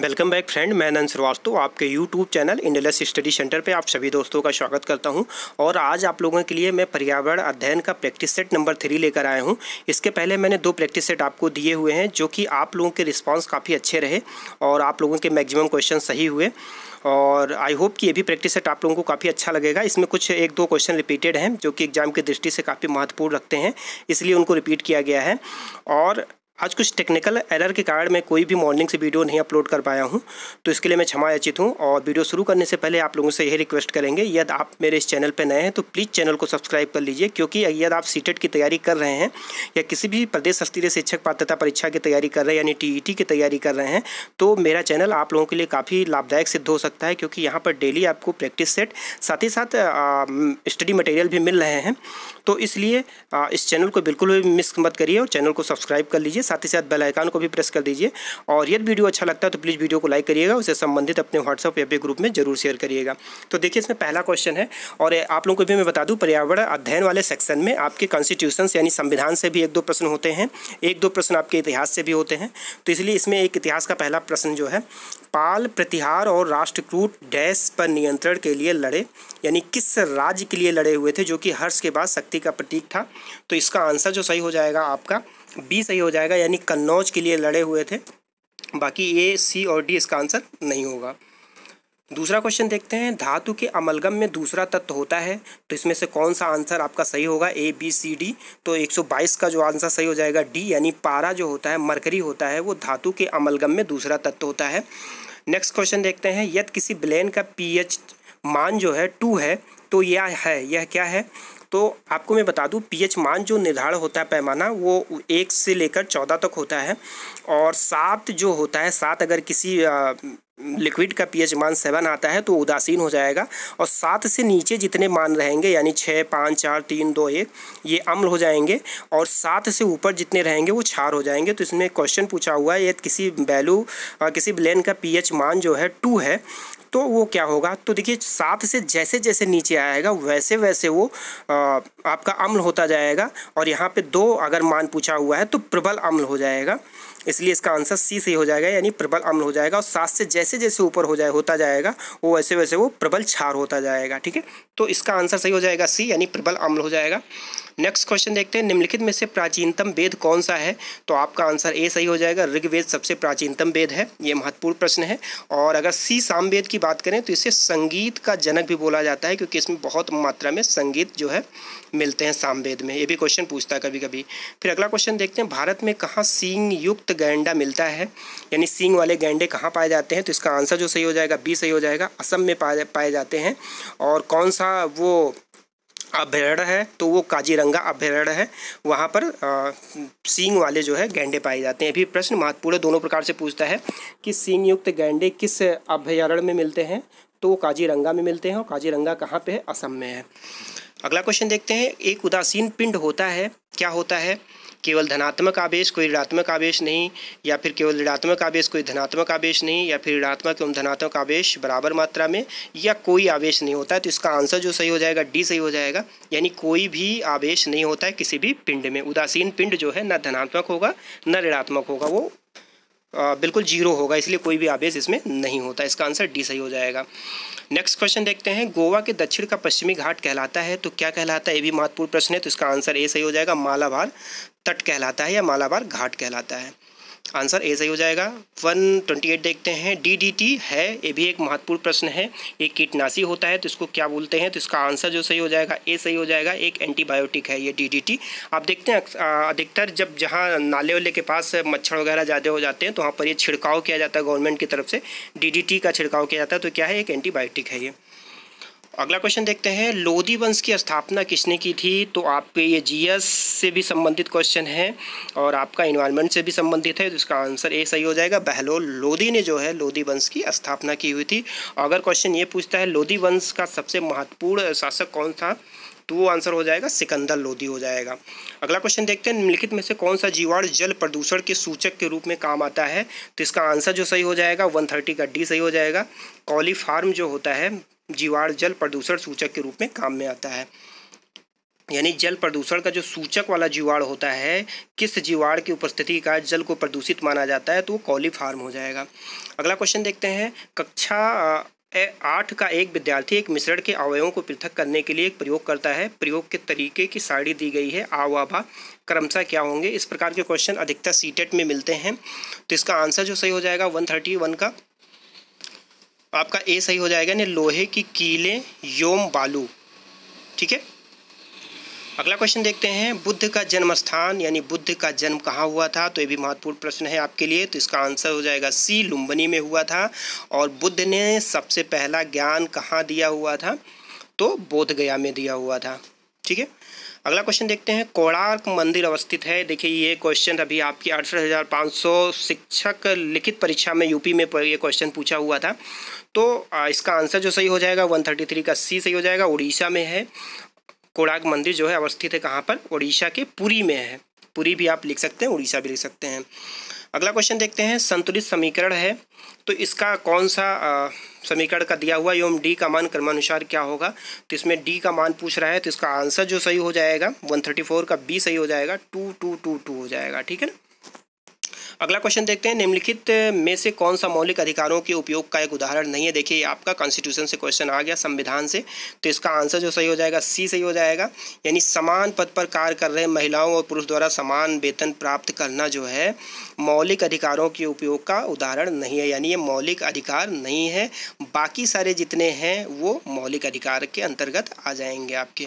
welcome back friend मैं नंद श्रीवास्तव आपके YouTube channel इंडलस स्टडी सेंटर पे आप सभी दोस्तों का स्वागत करता हूं और आज आप लोगों के लिए मैं पर्यावरण अध्ययन का प्रैक्टिस सेट नंबर थ्री लेकर आया हूं इसके पहले मैंने दो प्रैक्टिस सेट आपको दिए हुए हैं जो कि आप लोगों के रिस्पॉन्स काफ़ी अच्छे रहे और आप लोगों के मैगजिमम क्वेश्चन सही हुए और आई होप कि ये भी प्रैक्टिस सेट आप लोगों को काफ़ी अच्छा लगेगा इसमें कुछ एक दो क्वेश्चन रिपीटेड हैं जो कि एग्जाम की दृष्टि से काफ़ी महत्वपूर्ण रखते हैं इसलिए उनको रिपीट किया गया है और आज कुछ टेक्निकल एरर के कारण मैं कोई भी मॉर्निंग से वीडियो नहीं अपलोड कर पाया हूँ तो इसके लिए मैं क्षमा याचित हूँ और वीडियो शुरू करने से पहले आप लोगों से यही रिक्वेस्ट करेंगे यदि आप मेरे इस चैनल पर नए हैं तो प्लीज़ चैनल को सब्सक्राइब कर लीजिए क्योंकि यदि आप सी की तैयारी कर रहे हैं या किसी भी प्रदेश स्तरीय शिक्षक पात्रता परीक्षा की तैयारी कर रहे हैं यानी टी e की तैयारी कर रहे हैं तो मेरा चैनल आप लोगों के लिए काफ़ी लाभदायक सिद्ध हो सकता है क्योंकि यहाँ पर डेली आपको प्रैक्टिस सेट साथ ही साथ स्टडी मटेरियल भी मिल रहे हैं तो इसलिए इस चैनल को बिल्कुल भी मिस मत करिए और चैनल को सब्सक्राइब कर लीजिए साथ ही साथ बेल आइकान को भी प्रेस कर दीजिए और यदि वीडियो अच्छा लगता है तो प्लीज़ वीडियो को लाइक करिएगा उसे संबंधित अपने व्हाट्सअप या पे ग्रुप में जरूर शेयर करिएगा तो देखिए इसमें पहला क्वेश्चन है और आप लोगों को भी मैं बता दूँ पर्यावरण अध्ययन वाले सेक्शन में आपके कॉन्स्टिट्यूशन यानी संविधान से भी एक दो प्रश्न होते हैं एक दो प्रश्न आपके इतिहास से भी होते हैं तो इसलिए इसमें एक इतिहास का पहला प्रश्न जो है पाल प्रतिहार और राष्ट्रकूट डैश पर नियंत्रण के लिए लड़े यानी किस राज्य के लिए लड़े हुए थे जो कि हर्ष के बाद शक्ति का प्रतीक था तो इसका आंसर जो सही हो जाएगा आपका बी सही हो जाएगा यानी कन्नौज के लिए लड़े हुए थे बाकी ए सी और डी इसका आंसर नहीं होगा दूसरा क्वेश्चन देखते हैं धातु के अमलगम में दूसरा तत्व होता है तो इसमें से कौन सा आंसर आपका सही होगा ए बी सी डी तो 122 का जो आंसर सही हो जाएगा डी यानी पारा जो होता है मरकरी होता है वो धातु के अमलगम में दूसरा तत्व होता है नेक्स्ट क्वेश्चन देखते हैं यदि किसी ब्लेन का पीएच मान जो है टू है तो यह है यह क्या है तो आपको मैं बता दूं पीएच मान जो निर्धारण होता है पैमाना वो एक से लेकर चौदह तक होता है और सात जो होता है सात अगर किसी आ, लिक्विड का पीएच मान सेवन आता है तो उदासीन हो जाएगा और सात से नीचे जितने मान रहेंगे यानी छः पाँच चार तीन दो एक ये अम्ल हो जाएंगे और सात से ऊपर जितने रहेंगे वो छार हो जाएंगे तो इसमें क्वेश्चन पूछा हुआ है ये किसी वैल्यू किसी ब्लेन का पीएच मान जो है टू है तो वो क्या होगा तो देखिए सात से जैसे जैसे नीचे आएगा वैसे वैसे वो आ, आपका अम्ल होता जाएगा और यहाँ पे दो अगर मान पूछा हुआ है तो प्रबल अम्ल हो जाएगा इसलिए इसका आंसर सी से हो जाएगा यानी प्रबल अम्ल हो जाएगा और सात से जैसे जैसे ऊपर हो जाए होता जाएगा वो वैसे वैसे वो प्रबल छार होता जाएगा ठीक है तो इसका आंसर सही हो जाएगा सी यानी प्रबल अम्ल हो जाएगा नेक्स्ट क्वेश्चन देखते हैं निम्नलिखित में से प्राचीनतम वेद कौन सा है तो आपका आंसर ए सही हो जाएगा ऋग्वेद सबसे प्राचीनतम वेद है ये महत्वपूर्ण प्रश्न है और अगर सी सामवेद की बात करें तो इसे संगीत का जनक भी बोला जाता है क्योंकि इसमें बहुत मात्रा में संगीत जो है मिलते हैं सामवेद में ये भी क्वेश्चन पूछता है कभी कभी फिर अगला क्वेश्चन देखते हैं भारत में कहाँ सींग युक्त गैंडा मिलता है यानी सींग वाले गैंडे कहाँ पाए जाते हैं तो इसका आंसर जो सही हो जाएगा बी सही हो जाएगा असम में पाए पाए जाते हैं और कौन सा वो अभ्यारण्य है तो वो काजीरंगा अभ्यारण्य है वहाँ पर सींग वाले जो है गैंडे पाए जाते हैं अभी प्रश्न महत्वपूर्ण दोनों प्रकार से पूछता है कि सींग युक्त गैंडे किस अभ्यारण्य में मिलते हैं तो वो काजीरंगा में मिलते हैं और काजीरंगा कहाँ पे है असम में है अगला क्वेश्चन देखते हैं एक उदासीन पिंड होता है क्या होता है केवल धनात्मक आवेश कोई ऋणात्मक आवेश नहीं या फिर केवल ऋणात्मक आवेश कोई धनात्मक आवेश नहीं या फिर ऋणात्मक एवं धनात्मक आवेश बराबर मात्रा में या कोई आवेश नहीं होता है तो इसका आंसर जो सही हो जाएगा डी सही हो जाएगा यानी कोई भी आवेश नहीं होता है किसी भी पिंड में उदासीन पिंड जो है न धनात्मक होगा न ऋणात्मक होगा वो बिल्कुल जीरो होगा इसलिए कोई भी आवेश इसमें नहीं होता इसका आंसर डी सही हो जाएगा नेक्स्ट क्वेश्चन देखते हैं गोवा के दक्षिण का पश्चिमी घाट कहलाता है तो क्या कहलाता है ये भी महत्वपूर्ण प्रश्न है तो इसका आंसर ए सही हो जाएगा मालाबार तट कहलाता है या मालाबार घाट कहलाता है आंसर ए सही हो जाएगा 128 देखते हैं डीडीटी है ये भी एक महत्वपूर्ण प्रश्न है ये कीटनाशी होता है तो इसको क्या बोलते हैं तो इसका आंसर जो सही हो जाएगा ए सही हो जाएगा एक एंटीबायोटिक है ये डीडीटी आप देखते हैं अधिकतर जब जहाँ नाले वाले के पास मच्छर वगैरह ज़्यादा हो जाते हैं तो वहाँ पर ये छिड़काव किया जाता है गवर्नमेंट की तरफ से डी का छिड़काव किया जाता है तो क्या है एक एंटीबायोटिक है ये अगला क्वेश्चन देखते हैं लोधी वंश की स्थापना किसने की थी तो आपके ये जीएस से भी संबंधित क्वेश्चन है और आपका इन्वायरमेंट से भी संबंधित है तो इसका आंसर ए सही हो जाएगा बहलोल लोधी ने जो है लोधी वंश की स्थापना की हुई थी अगर क्वेश्चन ये पूछता है लोधी वंश का सबसे महत्वपूर्ण शासक कौन था तो वो आंसर हो जाएगा सिकंदर लोधी हो जाएगा अगला क्वेश्चन देखते हैं निम्नलिखित में से कौन सा जीवाणु जल प्रदूषण के सूचक के रूप में काम आता है तो इसका आंसर जो सही हो जाएगा 130 का डी सही हो जाएगा कॉलीफार्म जो होता है जीवाणु जल प्रदूषण सूचक के रूप में काम में आता है यानी जल प्रदूषण का जो सूचक वाला जीवाणु होता है किस जीवाणु की उपस्थिति का जल को प्रदूषित माना जाता है तो वो कॉलीफार्म हो जाएगा अगला क्वेश्चन देखते हैं कक्षा आठ का एक विद्यार्थी एक मिश्रण के अवयवों को पृथक करने के लिए एक प्रयोग करता है प्रयोग के तरीके की साड़ी दी गई है आवाभा क्रमशः क्या होंगे इस प्रकार के क्वेश्चन अधिकतर सीटेट e में मिलते हैं तो इसका आंसर जो सही हो जाएगा वन थर्टी वन का आपका ए सही हो जाएगा यानी लोहे की कीलें योम बालू ठीक है अगला क्वेश्चन देखते हैं बुद्ध का जन्म स्थान यानी बुद्ध का जन्म कहाँ हुआ था तो ये भी महत्वपूर्ण प्रश्न है आपके लिए तो इसका आंसर हो जाएगा सी लुम्बनी में हुआ था और बुद्ध ने सबसे पहला ज्ञान कहाँ दिया हुआ था तो बोध गया में दिया हुआ था ठीक है अगला क्वेश्चन देखते हैं कोणार्क मंदिर अवस्थित है देखिए ये क्वेश्चन अभी आपकी अड़सठ शिक्षक लिखित परीक्षा में यूपी में ये क्वेश्चन पूछा हुआ था तो इसका आंसर जो सही हो जाएगा 133 का सी सही हो जाएगा उड़ीसा में है कोणार्क मंदिर जो है अवस्थित है कहाँ पर उड़ीसा के पुरी में है पुरी भी आप लिख सकते हैं उड़ीसा भी लिख सकते हैं अगला क्वेश्चन देखते हैं संतुलित समीकरण है तो इसका कौन सा समीकरण का दिया हुआ एवं डी का मान क्रमानुसार क्या होगा तो इसमें डी का मान पूछ रहा है तो इसका आंसर जो सही हो जाएगा 134 का बी सही हो जाएगा 2222 हो जाएगा ठीक है ना अगला क्वेश्चन देखते हैं निम्नलिखित में से कौन सा मौलिक अधिकारों के उपयोग का एक उदाहरण नहीं है देखिए आपका कॉन्स्टिट्यूशन से क्वेश्चन आ गया संविधान से तो इसका आंसर जो सही हो जाएगा सी सही हो जाएगा यानी समान पद पर कार्य कर रहे महिलाओं और पुरुष द्वारा समान वेतन प्राप्त करना जो है मौलिक अधिकारों के उपयोग का उदाहरण नहीं है यानी ये मौलिक अधिकार नहीं है बाकी सारे जितने हैं वो मौलिक अधिकार के अंतर्गत आ जाएंगे आपके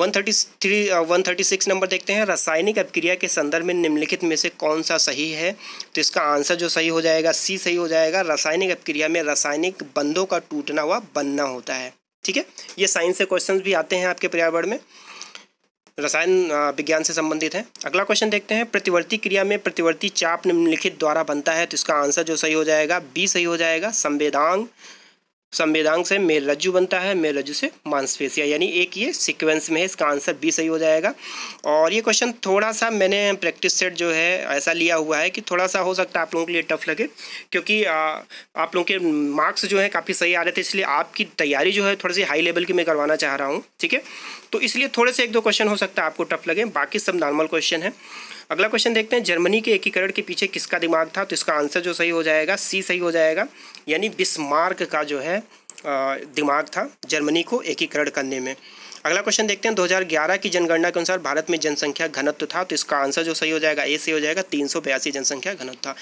one one thirty three thirty six number देखते हैं रासायनिक अपक्रिया के संदर्भ में निम्नलिखित में से कौन सा सही है तो इसका आंसर जो सही हो जाएगा सी सही हो जाएगा रासायनिक अपक्रिया में रासायनिक बंधों का टूटना हुआ बनना होता है ठीक है ये साइंस से क्वेश्चंस भी आते हैं आपके पर्यावरण में रसायन uh, विज्ञान से संबंधित है अगला क्वेश्चन देखते हैं प्रतिवर्ती क्रिया में प्रतिवर्ती चाप निम्नलिखित द्वारा बनता है तो इसका आंसर जो सही हो जाएगा बी सही हो जाएगा संवेदांग संवेदांग से मेल रज्जु बनता है मेल रज्जु से मांसपेशिया यानी एक ये सीक्वेंस में है इसका आंसर भी सही हो जाएगा और ये क्वेश्चन थोड़ा सा मैंने प्रैक्टिस सेट जो है ऐसा लिया हुआ है कि थोड़ा सा हो सकता है आप लोगों के लिए टफ लगे क्योंकि आ, आप लोगों के मार्क्स जो है काफ़ी सही आ रहे थे इसलिए आपकी तैयारी जो है थोड़ी सी हाई लेवल की मैं करवाना चाह रहा हूँ ठीक है तो इसलिए थोड़े से एक दो क्वेश्चन हो सकता है आपको टफ लगे बाकी सब नॉर्मल क्वेश्चन है अगला क्वेश्चन देखते हैं जर्मनी के एकीकरण के पीछे किसका दिमाग था तो इसका आंसर जो सही हो जाएगा सी सही हो जाएगा यानी बिस्मार्क का जो है दिमाग था जर्मनी को एकीकरण करने में अगला क्वेश्चन देखते हैं 2011 की जनगणना के अनुसार भारत में जनसंख्या घनत्व था तो इसका आंसर जो सही हो जाएगा ए से हो जाएगा तीन जनसंख्या घनत्व था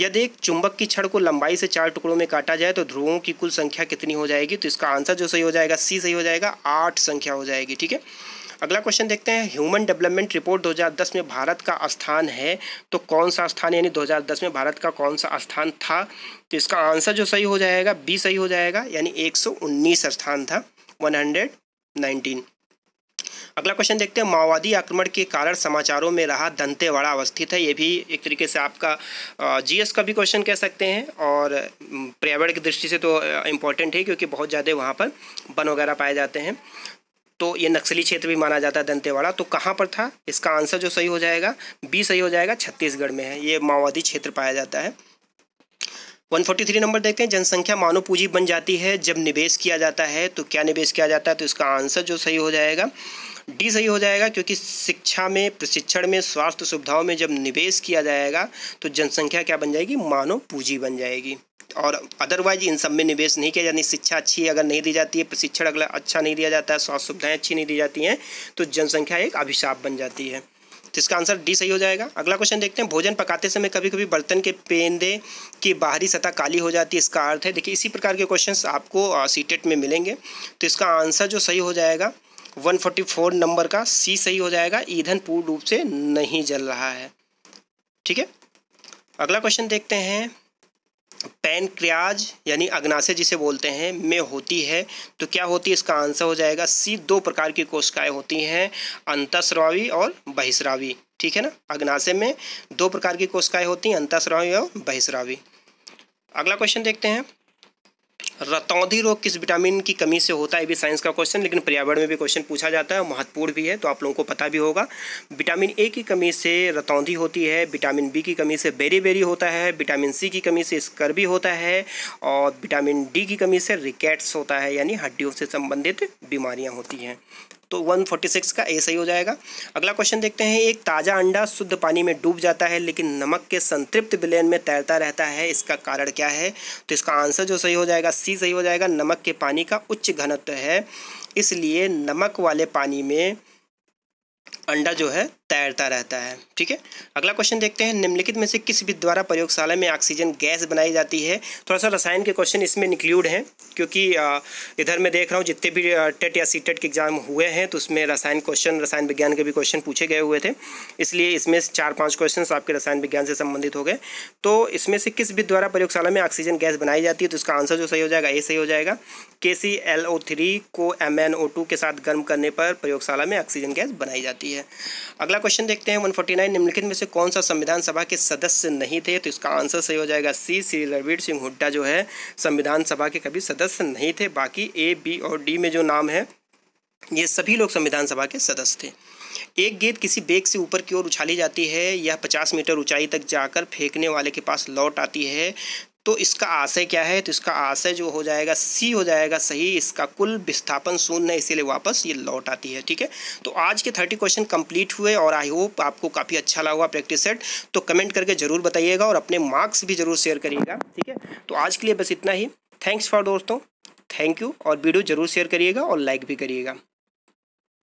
यदि एक चुंबक की छड़ को लंबाई से चार टुकड़ों में काटा जाए तो ध्रुवों की कुल संख्या कितनी हो जाएगी तो इसका आंसर जो सही हो जाएगा सी सही हो जाएगा आठ संख्या हो जाएगी ठीक है अगला क्वेश्चन देखते हैं ह्यूमन डेवलपमेंट रिपोर्ट 2010 में भारत का स्थान है तो कौन सा स्थान यानी 2010 में भारत का कौन सा स्थान था तो इसका आंसर जो सही हो जाएगा बी सही हो जाएगा यानी एक स्थान था वन अगला क्वेश्चन देखते हैं माओवादी आक्रमण के कारण समाचारों में रहा दंतेवाड़ा अवस्थित है ये भी एक तरीके से आपका जीएस का भी क्वेश्चन कह सकते हैं और पर्यावरण की दृष्टि से तो इम्पोर्टेंट है क्योंकि बहुत ज़्यादा वहाँ पर वन वगैरह पाए जाते हैं तो ये नक्सली क्षेत्र भी माना जाता है दंतेवाड़ा तो कहाँ पर था इसका आंसर जो सही हो जाएगा बी सही हो जाएगा छत्तीसगढ़ में है ये माओवादी क्षेत्र पाया जाता है 143 नंबर देखते हैं जनसंख्या मानव पूंजी बन जाती है जब निवेश किया जाता है तो क्या निवेश किया जाता है तो इसका आंसर जो सही हो जाएगा डी सही हो जाएगा क्योंकि शिक्षा में प्रशिक्षण में स्वास्थ्य सुविधाओं में जब निवेश किया जाएगा तो जनसंख्या क्या बन जाएगी मानव पूंजी बन जाएगी और अदरवाइज इन सब में निवेश नहीं किया जाता शिक्षा अच्छी अगर नहीं दी जाती है प्रशिक्षण अगला अच्छा नहीं दिया जाता है स्वास्थ्य सुविधाएँ अच्छी नहीं दी जाती हैं तो जनसंख्या एक अभिशाप बन जाती है तो इसका आंसर डी सही हो जाएगा अगला क्वेश्चन देखते हैं भोजन पकाते समय कभी कभी बर्तन के पेंदे की बाहरी सतह काली हो जाती है इसका अर्थ है देखिए इसी प्रकार के क्वेश्चन आपको सीटेट e में मिलेंगे तो इसका आंसर जो सही हो जाएगा 144 नंबर का सी सही हो जाएगा ईंधन पूर्ण रूप से नहीं जल रहा है ठीक है अगला क्वेश्चन देखते हैं पैनक्रियाज यानी अग्नाशय जिसे बोलते हैं में होती है तो क्या होती है इसका आंसर हो जाएगा सी दो प्रकार की कोशिकाएं होती हैं अंतस्रावी और बहिस्रावी ठीक है ना अग्नाशय में दो प्रकार की कोशिकाएं होती हैं अंतस्रावी और बहिस्रावी अगला क्वेश्चन देखते हैं रतौधी रोग किस विटामिन की कमी से होता है भी साइंस का क्वेश्चन लेकिन पर्यावरण में भी क्वेश्चन पूछा जाता है महत्वपूर्ण भी है तो आप लोगों को पता भी होगा विटामिन ए की कमी से रतौंधी होती है विटामिन बी की कमी से बेरी बेरी होता है विटामिन सी की कमी से स्कर्बी होता है और विटामिन डी की कमी से रिकेट्स होता है यानी हड्डियों से संबंधित बीमारियाँ होती हैं तो 146 का ए सही हो जाएगा अगला क्वेश्चन देखते हैं एक ताज़ा अंडा शुद्ध पानी में डूब जाता है लेकिन नमक के संतृप्त विलयन में तैरता रहता है इसका कारण क्या है तो इसका आंसर जो सही हो जाएगा सी सही हो जाएगा नमक के पानी का उच्च घनत्व है इसलिए नमक वाले पानी में अंडा जो है तैरता रहता है ठीक है अगला क्वेश्चन देखते हैं निम्नलिखित में से किस भी द्वारा प्रयोगशाला में ऑक्सीजन गैस बनाई जाती है थोड़ा सा रसायन के क्वेश्चन इसमें इंक्लूड हैं क्योंकि इधर मैं देख रहा हूँ जितने भी टेट या सी टेट के एग्जाम हुए हैं तो उसमें रसायन क्वेश्चन रसायन विज्ञान के भी क्वेश्चन पूछे गए हुए थे इसलिए इसमें चार पाँच क्वेश्चन आपके रसायन विज्ञान से संबंधित हो गए तो इसमें से किस भी द्वारा प्रयोगशाला में ऑक्सीजन गैस बनाई जाती है तो इसका आंसर जो सही हो जाएगा ये सही हो जाएगा K C L O three को एम एन ओ टू के साथ गर्म करने पर प्रयोगशाला में ऑक्सीजन गैस बनाई जाती है अगला अगला क्वेश्चन देखते हैं 149 निम्नलिखित में से कौन सा संविधान सभा के सदस्य नहीं थे तो इसका आंसर सही हो जाएगा सी श्री रणवीर सिंह हुड्डा जो है संविधान सभा के कभी सदस्य नहीं थे बाकी ए बी और डी में जो नाम है ये सभी लोग संविधान सभा के सदस्य थे एक गेंद किसी बेग से ऊपर की ओर उछाली जाती है या 50 मीटर ऊंचाई तक जाकर फेंकने वाले के पास लौट आती है तो इसका आशय क्या है तो इसका आशय जो हो जाएगा सी हो जाएगा सही इसका कुल विस्थापन शून्य है इसीलिए वापस ये लौट आती है ठीक है तो आज के थर्टी क्वेश्चन कंप्लीट हुए और आई होप आपको काफ़ी अच्छा लगा हुआ प्रैक्टिस सेट तो कमेंट करके ज़रूर बताइएगा और अपने मार्क्स भी ज़रूर शेयर करिएगा ठीक है तो आज के लिए बस इतना ही थैंक्स फॉर दोस्तों थैंक यू और वीडियो ज़रूर शेयर करिएगा और लाइक भी करिएगा